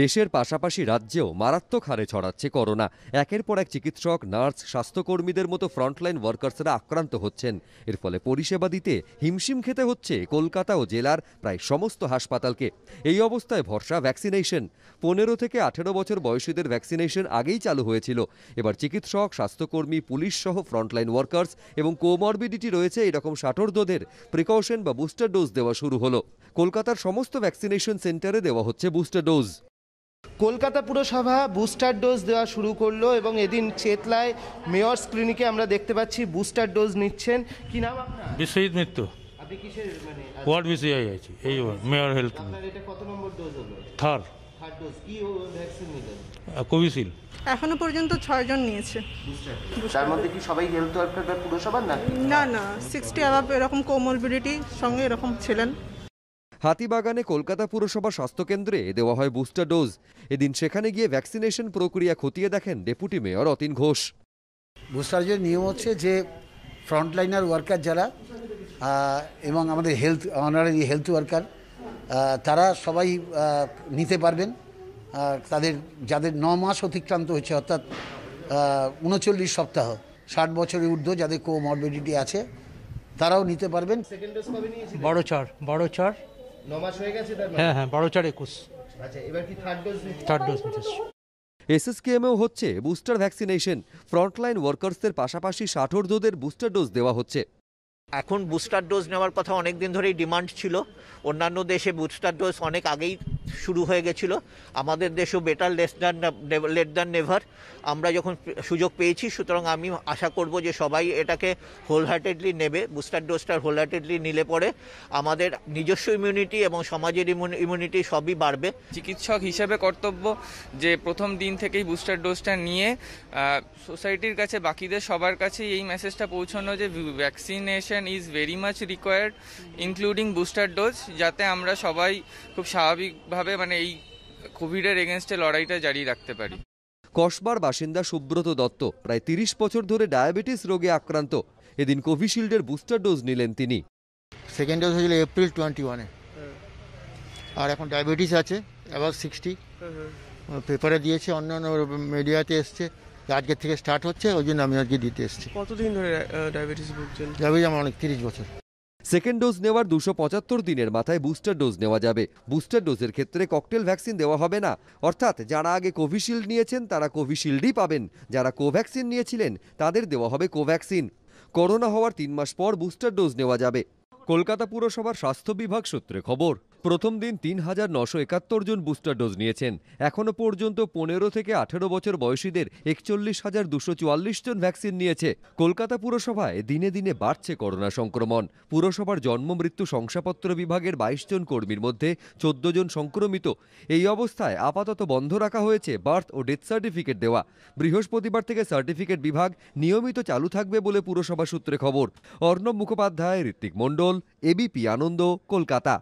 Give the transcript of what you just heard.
দেশের পাশাপাশি রাজ্যেও মারাত্মক হারে ছড়াচ্ছে করোনা একের পর এক চিকিৎসক নার্স স্বাস্থ্যকর্মীদের মতো ফ্রন্টলাইন ওয়ার্কার্সরা আক্রান্ত হচ্ছেন এর ফলে পরিষেবা দিতে হিমশিম খেতে হচ্ছে কলকাতা ও জেলার প্রায় সমস্ত হাসপাতালকে এই অবস্থায় ভরসা ভ্যাকসিনেশন পনেরো থেকে আঠেরো বছর বয়সীদের ভ্যাকসিনেশন আগেই চালু হয়েছিল এবার চিকিৎসক স্বাস্থ্যকর্মী পুলিশ সহ ফ্রন্টলাইন ওয়ার্কার্স এবং কোমরবিডিটি রয়েছে এরকম ষাটোর্ধদের প্রিকশন বা বুস্টার ডোজ দেওয়া শুরু হলো কলকাতার সমস্ত ভ্যাকসিনেশন সেন্টারে দেওয়া হচ্ছে বুস্টার ডোজ কলকাতা পুরসভা বুস্টার ডোজ দেওয়া শুরু করলো এবং এদিন চেতলায় মেয়র ক্লিনিকে আমরা দেখতে পাচ্ছি বুস্টার ডোজ নিচ্ছেন কি নাম আপনার বিশ্বজিৎ মিত্র মানে ওয়ার্ড বিসিআই আছি এই মেয়র হেলথ আপনার থার্ড কোভিশিল্ড এখনো পর্যন্ত ছয়জন নিয়েছে তার মধ্যে কি সবাই হেলথ ওয়ার্কার পুরসভার না না না সিক্সটি অ্যাবাব এরকম কোমরবিডিটি সঙ্গে এরকম ছিলেন হাতিবাগানে কলকাতা পুরসভা স্বাস্থ্যকেন্দ্রে দেওয়া হয় বুস্টার ডোজ এদিন সেখানে গিয়ে ভ্যাকসিনেশন প্রক্রিয়া খতিয়ে দেখেন deputy mayor Atin Ghosh booster ডোজের নিয়ম হচ্ছে যে ফ্রন্টলাইনার ওয়ার্কার যারা এবং আমাদের হেলথ অনারারি হেলথ ওয়ার্কার তারা সবাই নিতে পারবেন তাদের যাদের ন মাস অতিক্রান্ত হয়েছে অর্থাৎ উনচল্লিশ সপ্তাহ ষাট বছরের ঊর্ধ্ব যাদের কোমরবিডিটি আছে তারাও নিতে পারবেন বড় চর বড় চর মাস মানে? হ্যাঁ হ্যাঁ বারো চার একুশ আচ্ছা এবার কি থার্ড ডোজ থার্ড হচ্ছে বুস্টার ভ্যাকসিনেশন ফ্রন্টলাইন ওয়ার্কার্সদের পাশাপাশি ষাঠর্ধদের বুস্টার ডোজ দেওয়া হচ্ছে এখন বুস্টার ডোজ নেওয়ার কথা অনেক দিন ধরেই ডিমান্ড ছিল অন্যান্য দেশে বুস্টার ডোজ অনেক আগেই শুরু হয়ে গেছিল আমাদের দেশও better less than late than never আমরা যখন সুযোগ পেয়েছি সুতরাং আমি আশা করব যে সবাই এটাকে হোল হার্টেডলি নেবে বুস্টার ডোজটা হার্টেডলি নিলে পরে আমাদের নিজস্ব ইমিউনিটি এবং সমাজের ইমিউনিটি সবই বাড়বে চিকিৎসক হিসেবে কর্তব্য যে প্রথম দিন থেকেই বুস্টার ডোজটা নিয়ে সোসাইটির কাছে বাকিদের সবার কাছে এই মেসেজটা পৌঁছানো যে vaccination is very much required including booster dose যাতে আমরা সবাই খুব স্বাভাবিক ভাবে মানে এই কোভিডের এগেনস্টে লড়াইটা জারি রাখতে পারি কসবার বাসিন্দা সুব্রত দত্ত প্রায় তিরিশ বছর ধরে ডায়াবেটিস রোগে আক্রান্ত এদিন কোভিশিল্ডের বুস্টার ডোজ নিলেন তিনি সেকেন্ড ডোজ হয়েছিল এপ্রিল টোয়েন্টি হ্যাঁ। ওয়ানে আর এখন ডায়াবেটিস আছে অ্যাবাভ সিক্সটি পেপারে দিয়েছে অন্যান্য মিডিয়াতে এসছে আজকে থেকে স্টার্ট হচ্ছে ওই জন্য আমি আজকে দিতে এসেছি কতদিন ধরে ডায়াবেটিস ভুগছেন ডায়াবেটিস আমার অনেক তিরিশ বছর সেকেন্ড ডোজ নেওয়ার দুশো পঁচাত্তর দিনের মাথায় বুস্টার ডোজ নেওয়া যাবে বুস্টার ডোজের ক্ষেত্রে ককটেল ভ্যাকসিন দেওয়া হবে না অর্থাৎ যারা আগে কোভিশিল্ড নিয়েছেন তারা কোভিশিল্ডই পাবেন যারা কোভ্যাক্সিন নিয়েছিলেন তাদের দেওয়া হবে কোভ্যাক্সিন করোনা হওয়ার তিন মাস পর বুস্টার ডোজ নেওয়া যাবে কলকাতা পুরসভার স্বাস্থ্য বিভাগ সূত্রে খবর প্রথম দিন তিন হাজার নশো একাত্তর জন বুস্টার ডোজ নিয়েছেন এখনও পর্যন্ত পনেরো থেকে আঠেরো বছর বয়সীদের একচল্লিশ হাজার দুশো চুয়াল্লিশ জন ভ্যাকসিন নিয়েছে কলকাতা পুরসভায় দিনে দিনে বাড়ছে করোনা সংক্রমণ পুরসভার জন্ম মৃত্যু শংসাপত্র বিভাগের বাইশ জন কর্মীর মধ্যে চোদ্দ জন সংক্রমিত এই অবস্থায় আপাতত বন্ধ রাখা হয়েছে বার্থ ও ডেথ সার্টিফিকেট দেওয়া বৃহস্পতিবার থেকে সার্টিফিকেট বিভাগ নিয়মিত চালু থাকবে বলে পুরসভা সূত্রে খবর অর্ণব মুখোপাধ্যায় ঋত্বিক মণ্ডল এবিপি আনন্দ কলকাতা